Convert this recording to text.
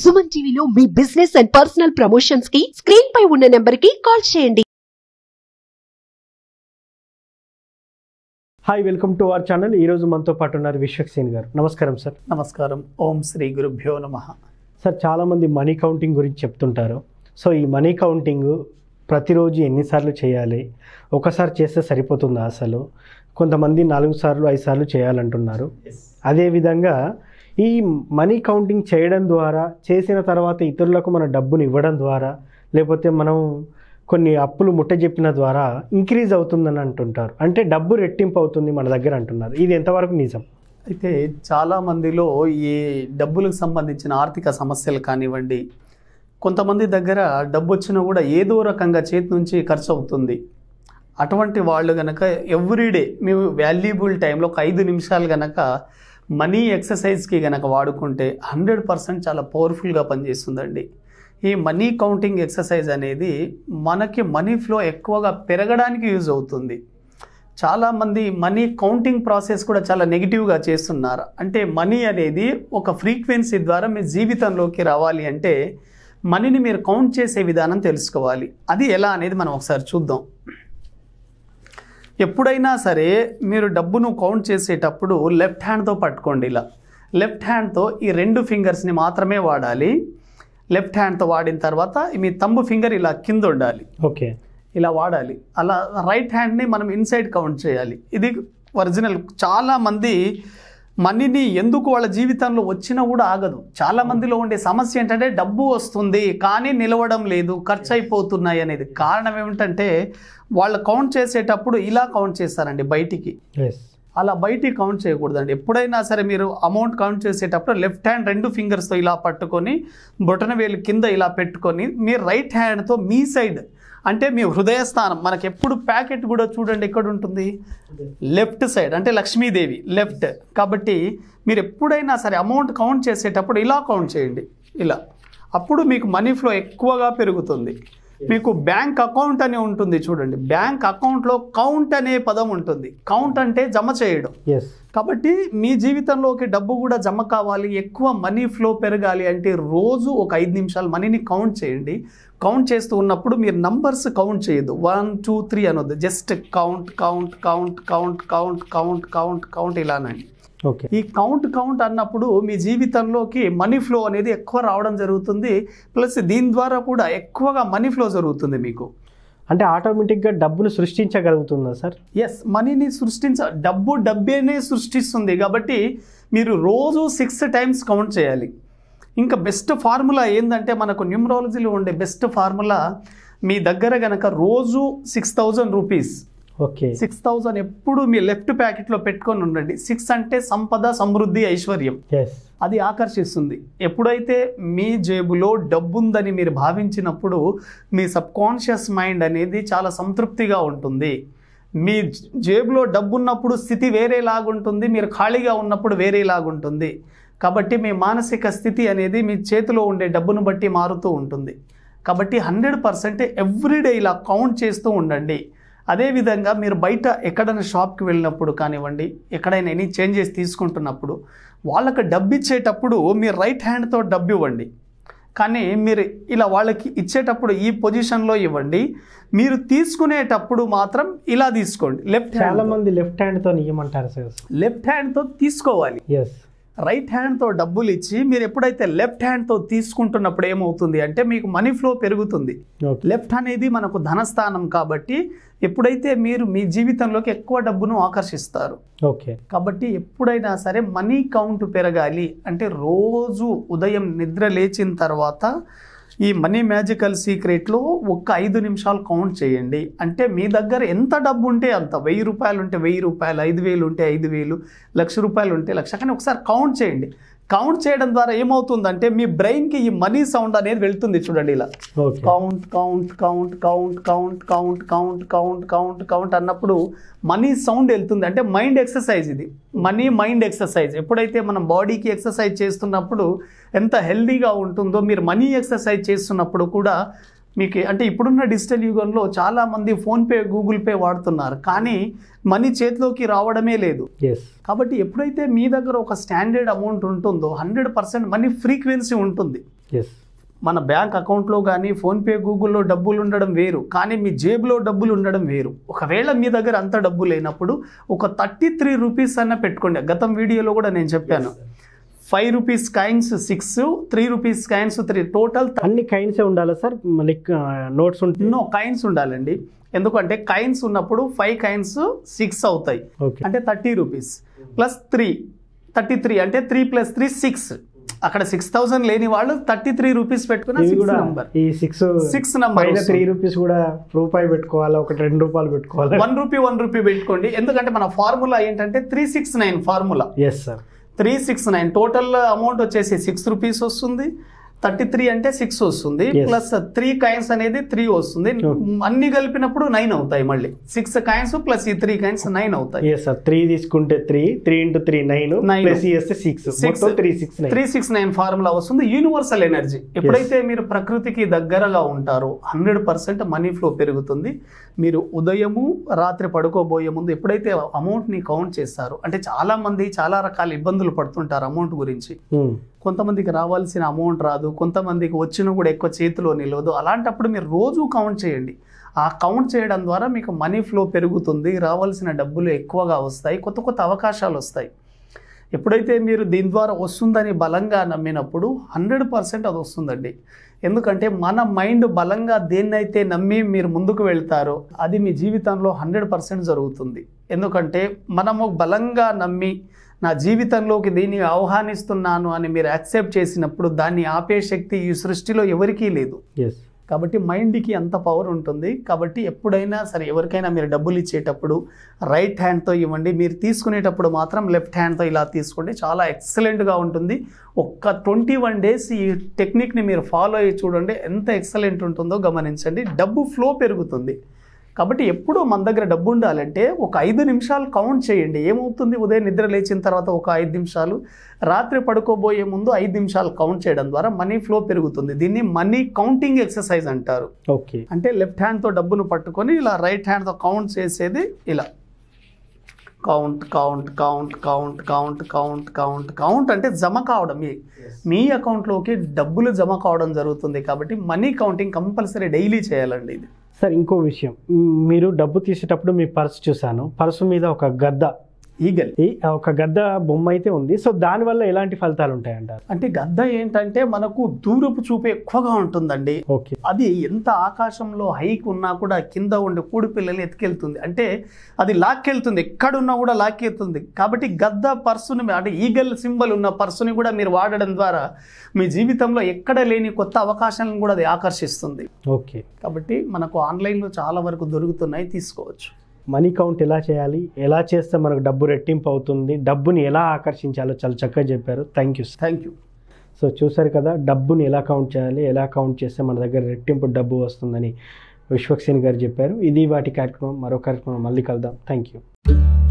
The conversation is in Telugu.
సుమన్ టీవీలో మీ బిజినెస్ అండ్ పర్సనల్ ప్రమోషన్స్ కి స్క్రీన్ పై ఉన్న నెంబర్ కి కాల్ చేయండి hi welcome to our channel ఈ రోజు మనతో పాటు ఉన్నారు విశ్వక్ సేన్ గారు నమస్కారం సార్ నమస్కారం ఓం శ్రీ గురుభ్యో నమ సార్ చాలామంది మనీ కౌంటింగ్ గురించి చెప్తుంటారు సో ఈ మనీ కౌంటింగ్ ప్రతిరోజు ఎన్నిసార్లు చేయాలి ఒకసారి చేస్తే సరిపోతుందా అసలు కొంతమంది నాలుగు సార్లు ఐదు సార్లు చేయాలంటున్నారు అదేవిధంగా ఈ మనీ కౌంటింగ్ చేయడం ద్వారా చేసిన తర్వాత ఇతరులకు మన డబ్బును ఇవ్వడం ద్వారా లేకపోతే మనం కొన్ని అప్పులు ముట్టజెప్పిన ద్వారా ఇంక్రీజ్ అవుతుందని అంటుంటారు అంటే డబ్బు రెట్టింపు అవుతుంది మన దగ్గర అంటున్నారు ఇది ఎంతవరకు నిజం అయితే చాలామందిలో ఈ డబ్బులకు సంబంధించిన ఆర్థిక సమస్యలు కానివ్వండి కొంతమంది దగ్గర డబ్బు వచ్చినా కూడా ఏదో రకంగా చేతి నుంచి ఖర్చు అవుతుంది అటువంటి వాళ్ళు కనుక ఎవ్రీడే మేము వాల్యుబుల్ టైంలో ఒక ఐదు నిమిషాలు కనుక మనీ ఎక్సర్సైజ్కి కనుక వాడుకుంటే హండ్రెడ్ పర్సెంట్ చాలా పవర్ఫుల్గా పనిచేస్తుందండి ఈ మనీ కౌంటింగ్ ఎక్సర్సైజ్ అనేది మనకి మనీ ఫ్లో ఎక్కువగా పెరగడానికి యూజ్ అవుతుంది చాలామంది మనీ కౌంటింగ్ ప్రాసెస్ కూడా చాలా నెగిటివ్గా చేస్తున్నారు అంటే మనీ అనేది ఒక ఫ్రీక్వెన్సీ ద్వారా మీ జీవితంలోకి రావాలి అంటే మనీని మీరు కౌంట్ చేసే విధానం తెలుసుకోవాలి అది ఎలా అనేది మనం ఒకసారి చూద్దాం ఎప్పుడైనా సరే మీరు డబ్బును కౌంట్ చేసేటప్పుడు లెఫ్ట్ హ్యాండ్తో పట్టుకోండి ఇలా లెఫ్ట్ హ్యాండ్తో ఈ రెండు ఫింగర్స్ని మాత్రమే వాడాలి లెఫ్ట్ హ్యాండ్తో వాడిన తర్వాత మీ తంబు ఫింగర్ ఇలా కింద ఉండాలి ఓకే ఇలా వాడాలి అలా రైట్ హ్యాండ్ని మనం ఇన్సైడ్ కౌంట్ చేయాలి ఇది ఒరిజినల్ చాలామంది మనీని ఎందుకు వాళ్ళ జీవితంలో వచ్చినా కూడా ఆగదు చాలా మందిలో ఉండే సమస్య ఏంటంటే డబ్బు వస్తుంది కానీ నిలవడం లేదు ఖర్చు అయిపోతున్నాయి అనేది కారణం ఏమిటంటే వాళ్ళు కౌంట్ చేసేటప్పుడు ఇలా కౌంట్ చేస్తారండి బయటికి అలా బయటికి కౌంట్ చేయకూడదండి ఎప్పుడైనా సరే మీరు అమౌంట్ కౌంట్ చేసేటప్పుడు లెఫ్ట్ హ్యాండ్ రెండు ఫింగర్స్తో ఇలా పట్టుకొని బొటన వేలు కింద ఇలా పెట్టుకొని మీ రైట్ హ్యాండ్తో మీ సైడ్ అంటే మీ హృదయస్థానం మనకి ఎప్పుడు ప్యాకెట్ కూడా చూడండి ఎక్కడ ఉంటుంది లెఫ్ట్ సైడ్ అంటే లక్ష్మీదేవి లెఫ్ట్ కాబట్టి మీరు ఎప్పుడైనా సరే అమౌంట్ కౌంట్ చేసేటప్పుడు ఇలా కౌంట్ చేయండి ఇలా అప్పుడు మీకు మనీ ఫ్లో ఎక్కువగా పెరుగుతుంది మీకు బ్యాంక్ అకౌంట్ అని ఉంటుంది చూడండి బ్యాంక్ అకౌంట్లో కౌంట్ అనే పదం ఉంటుంది కౌంట్ అంటే జమ చేయడం కాబట్టి మీ జీవితంలోకి డబ్బు కూడా జమ కావాలి ఎక్కువ మనీ ఫ్లో పెరగాలి అంటే రోజు ఒక ఐదు నిమిషాలు మనీని కౌంట్ చేయండి కౌంట్ చేస్తూ ఉన్నప్పుడు మీరు నంబర్స్ కౌంట్ చేయదు వన్ టూ త్రీ అనొద్దు just count count count count count count count count ఇలానండి ఓకే ఈ కౌంట్ కౌంట్ అన్నప్పుడు మీ జీవితంలోకి మనీ ఫ్లో అనేది ఎక్కువ రావడం జరుగుతుంది ప్లస్ దీని ద్వారా కూడా ఎక్కువగా మనీ ఫ్లో జరుగుతుంది మీకు అంటే ఆటోమేటిక్గా డబ్బును సృష్టించగలుగుతుందా సార్ ఎస్ మనీని సృష్టించ డబ్బు డబ్బేనే సృష్టిస్తుంది కాబట్టి మీరు రోజు సిక్స్ టైమ్స్ కౌంట్ చేయాలి ఇంకా బెస్ట్ ఫార్ములా ఏంటంటే మనకు న్యూమరాలజీలో ఉండే బెస్ట్ ఫార్ములా మీ దగ్గర కనుక రోజు six thousand rupees okay six thousand ఎప్పుడు మీ లెఫ్ట్ ప్యాకెట్లో పెట్టుకొని ఉండండి సిక్స్ అంటే సంపద సమృద్ధి ఐశ్వర్యం అది ఆకర్షిస్తుంది ఎప్పుడైతే మీ జేబులో డబ్బుందని మీరు భావించినప్పుడు మీ సబ్కాన్షియస్ మైండ్ అనేది చాలా సంతృప్తిగా ఉంటుంది మీ జేబులో డబ్బున్నప్పుడు స్థితి వేరేలాగుంటుంది మీరు ఖాళీగా ఉన్నప్పుడు వేరేలాగుంటుంది కాబట్టి మీ మానసిక స్థితి అనేది మీ చేతిలో ఉండే డబ్బును బట్టి మారుతూ ఉంటుంది కాబట్టి హండ్రెడ్ పర్సెంట్ ఎవ్రీడే ఇలా కౌంట్ చేస్తూ ఉండండి అదేవిధంగా మీరు బయట ఎక్కడైనా షాప్కి వెళ్ళినప్పుడు కానివ్వండి ఎక్కడైనా ఎనీ చేంజెస్ తీసుకుంటున్నప్పుడు వాళ్ళకి డబ్బు ఇచ్చేటప్పుడు మీ రైట్ హ్యాండ్తో డబ్బు ఇవ్వండి కానీ మీరు ఇలా వాళ్ళకి ఇచ్చేటప్పుడు ఈ పొజిషన్లో ఇవ్వండి మీరు తీసుకునేటప్పుడు మాత్రం ఇలా తీసుకోండి లెఫ్ట్ చాలా మంది లెఫ్ట్ హ్యాండ్తో ఇవ్వమంటారు సార్ లెఫ్ట్ హ్యాండ్తో తీసుకోవాలి ఎస్ రైట్ హ్యాండ్తో డబ్బులు ఇచ్చి మీరు ఎప్పుడైతే లెఫ్ట్ హ్యాండ్తో తీసుకుంటున్నప్పుడు ఏమవుతుంది అంటే మీకు మనీ ఫ్లో పెరుగుతుంది లెఫ్ట్ అనేది మనకు ధనస్థానం కాబట్టి ఎప్పుడైతే మీరు మీ జీవితంలోకి ఎక్కువ డబ్బును ఆకర్షిస్తారు ఓకే కాబట్టి ఎప్పుడైనా సరే మనీ కౌంట్ పెరగాలి అంటే రోజు ఉదయం నిద్ర లేచిన తర్వాత ఈ మనీ మ్యాజికల్ సీక్రెట్లో ఒక్క ఐదు నిమిషాలు కౌంట్ చేయండి అంటే మీ దగ్గర ఎంత డబ్బు ఉంటే అంత వెయ్యి రూపాయలు ఉంటే వెయ్యి రూపాయలు ఐదు వేలు ఉంటే ఐదు వేలు లక్ష రూపాయలు ఉంటే లక్ష కానీ ఒకసారి కౌంట్ చేయండి కౌంట్ చేయడం ద్వారా ఏమవుతుందంటే మీ బ్రెయిన్కి ఈ మనీ సౌండ్ అనేది వెళ్తుంది చూడండి ఇలా count count count count count count count count count count అన్నప్పుడు మనీ సౌండ్ వెళ్తుంది అంటే మైండ్ ఎక్సర్సైజ్ ఇది మనీ మైండ్ ఎక్సర్సైజ్ ఎప్పుడైతే మనం బాడీకి ఎక్సర్సైజ్ చేస్తున్నప్పుడు ఎంత హెల్దీగా ఉంటుందో మీరు మనీ ఎక్సర్సైజ్ చేస్తున్నప్పుడు కూడా మీకు అంటే ఇప్పుడున్న డిజిటల్ యుగంలో చాలామంది ఫోన్పే గూగుల్ పే వాడుతున్నారు కానీ మనీ చేతిలోకి రావడమే లేదు కాబట్టి ఎప్పుడైతే మీ దగ్గర ఒక స్టాండర్డ్ అమౌంట్ ఉంటుందో హండ్రెడ్ పర్సెంట్ మనీ ఫ్రీక్వెన్సీ ఉంటుంది మన బ్యాంక్ అకౌంట్లో కానీ ఫోన్పే గూగుల్లో డబ్బులు ఉండడం వేరు కానీ మీ జేబులో డబ్బులు ఉండడం వేరు ఒకవేళ మీ దగ్గర అంత డబ్బు లేనప్పుడు ఒక థర్టీ త్రీ రూపీస్ అన్న పెట్టుకోండి గతం వీడియోలో కూడా నేను చెప్పాను five rupees coins six three rupees coins three total అన్ని కాయిన్స్ ఉండాలి సార్ లైక్ నోట్స్ ఉంటాయి నో కాయిన్స్ ఉండాలండి ఎందుకంటే కాయిన్స్ ఉన్నప్పుడు ఫైవ్ కాయిన్స్ సిక్స్ అవుతాయి అంటే thirty rupees plus three thirty three అంటే త్రీ ప్లస్ త్రీ సిక్స్ అక్కడ సిక్స్ థౌసండ్ లేని వాళ్ళు థర్టీ త్రీ రూపీస్ పెట్టుకున్న సిక్స్ సిక్స్ త్రీ రూపీస్ కూడా రూపాయి పెట్టుకోవాలి ఒక రెండు రూపాయలు పెట్టుకోవాలి వన్ రూపీ వన్ రూపీ పెట్టుకోండి ఎందుకంటే మన ఫార్ములా ఏంటంటే three six nine formula yes sir three six nine total amount వచ్చేసి సిక్స్ రూపీస్ వస్తుంది థర్టీ త్రీ అంటే సిక్స్ వస్తుంది ప్లస్ త్రీ కాయిన్స్ అనేది త్రీ వస్తుంది అన్ని కలిపినప్పుడు నైన్ అవుతాయి మళ్ళీ సిక్స్ కాయిన్స్ ప్లస్ ఈ త్రీ కాయిన్స్ నైన్ అవుతాయి త్రీ తీసుకుంటే three three into three nine six six three six three six nine formula వస్తుంది యూనివర్సల్ ఎనర్జీ ఎప్పుడైతే మీరు ప్రకృతికి దగ్గరగా ఉంటారో హండ్రెడ్ పర్సెంట్ మనీ ఫ్లో పెరుగుతుంది మీరు ఉదయము రాత్రి పడుకోబోయే ముందు ఎప్పుడైతే అమౌంట్ ని కౌంట్ చేస్తారో అంటే చాలా మంది చాలా రకాల ఇబ్బందులు పడుతుంటారు అమౌంట్ గురించి hmm. కొంతమందికి రావాల్సిన అమౌంట్ రాదు కొంతమందికి వచ్చినా కూడా ఎక్కువ చేతిలో నిలవదు అలాంటప్పుడు మీరు రోజు కౌంట్ చేయండి ఆ కౌంట్ చేయడం ద్వారా మీకు మనీ ఫ్లో పెరుగుతుంది రావాల్సిన డబ్బులు ఎక్కువగా వస్తాయి కొత్త కొత్త అవకాశాలు వస్తాయి ఎప్పుడైతే మీరు దీని ద్వారా వస్తుందని బలంగా నమ్మినప్పుడు హండ్రెడ్ పర్సెంట్ అది వస్తుందండి ఎందుకంటే మన మైండ్ బలంగా దేన్నైతే నమ్మి మీరు ముందుకు వెళ్తారో అది మీ జీవితంలో హండ్రెడ్ పర్సెంట్ జరుగుతుంది ఎందుకంటే మనము బలంగా నమ్మి నా జీవితంలోకి దీన్ని ఆహ్వానిస్తున్నాను అని మీరు యాక్సెప్ట్ చేసినప్పుడు దాన్ని ఆపే శక్తి ఈ సృష్టిలో ఎవరికీ లేదు కాబట్టి మైండ్కి అంత పవర్ ఉంటుంది కాబట్టి ఎప్పుడైనా సరే ఎవరికైనా మీరు డబ్బులు ఇచ్చేటప్పుడు రైట్ హ్యాండ్తో ఇవ్వండి మీరు తీసుకునేటప్పుడు మాత్రం లెఫ్ట్ హ్యాండ్తో ఇలా తీసుకోండి చాలా ఎక్సలెంట్గా ఉంటుంది ఒక్క ట్వంటీ వన్ డేస్ ఈ టెక్నిక్ని మీరు ఫాలో అయ్యి చూడండి ఎంత ఎక్సలెంట్ ఉంటుందో గమనించండి డబ్బు ఫ్లో పెరుగుతుంది కాబట్టి ఎప్పుడు మన దగ్గర డబ్బు ఉండాలంటే ఒక ఐదు నిమిషాలు కౌంట్ చేయండి ఏమవుతుంది ఉదయం నిద్ర లేచిన తర్వాత ఒక ఐదు నిమిషాలు రాత్రి పడుకోబోయే ముందు ఐదు నిమిషాలు కౌంట్ చేయడం ద్వారా మనీ ఫ్లో పెరుగుతుంది దీన్ని మనీ కౌంటింగ్ ఎక్సర్సైజ్ అంటారు ఓకే అంటే లెఫ్ట్ హ్యాండ్తో డబ్బును పట్టుకొని ఇలా రైట్ హ్యాండ్తో కౌంట్ చేసేది ఇలా count count count count count count count count అంటే జమ కావడం మీ అకౌంట్లోకి డబ్బులు జమ కావడం జరుగుతుంది కాబట్టి మనీ కౌంటింగ్ కంపల్సరీ డైలీ చేయాలండి ఇది సార్ ఇంకో విషయం మీరు డబ్బు తీసేటప్పుడు మీ పర్స్ చూశాను పర్సు మీద ఒక గద్ద ఈగల్ ఒక గద్ద బొమ్మ అయితే ఉంది సో దానివల్ల ఎలాంటి ఫలితాలు ఉంటాయంటారు అంటే గద్ద ఏంటంటే మనకు దూరపు చూపు ఎక్కువగా ఉంటుందండి ఓకే అది ఎంత ఆకాశంలో హైక్ ఉన్నా కూడా కింద ఉండే కూడి పిల్లలు ఎత్తుకెళ్తుంది అంటే అది లాక్కెళ్తుంది ఎక్కడున్నా కూడా లాక్కెళ్తుంది కాబట్టి గద్ద పర్సుని అంటే ఈగల్ సింబల్ ఉన్న పర్సుని కూడా మీరు వాడడం ద్వారా మీ జీవితంలో ఎక్కడ లేని కొత్త అవకాశాలను కూడా అది ఆకర్షిస్తుంది ఓకే కాబట్టి మనకు ఆన్లైన్లో చాలా వరకు దొరుకుతున్నాయి తీసుకోవచ్చు మనీ కౌంట్ ఎలా చేయాలి ఎలా చేస్తే మనకు డబ్బు రెట్టింపు అవుతుంది డబ్బుని ఎలా ఆకర్షించాలో చాలా చక్కగా చెప్పారు thank you thank you so చూసారు కదా డబ్బుని ఎలా కౌంట్ చేయాలి ఎలా కౌంట్ చేస్తే మన దగ్గర రెట్టింపు డబ్బు వస్తుందని విశ్వక్సేన్ గారు చెప్పారు ఇది వాటి కార్యక్రమం మరో కార్యక్రమం మళ్ళీ కలుద్దాం థ్యాంక్ యూ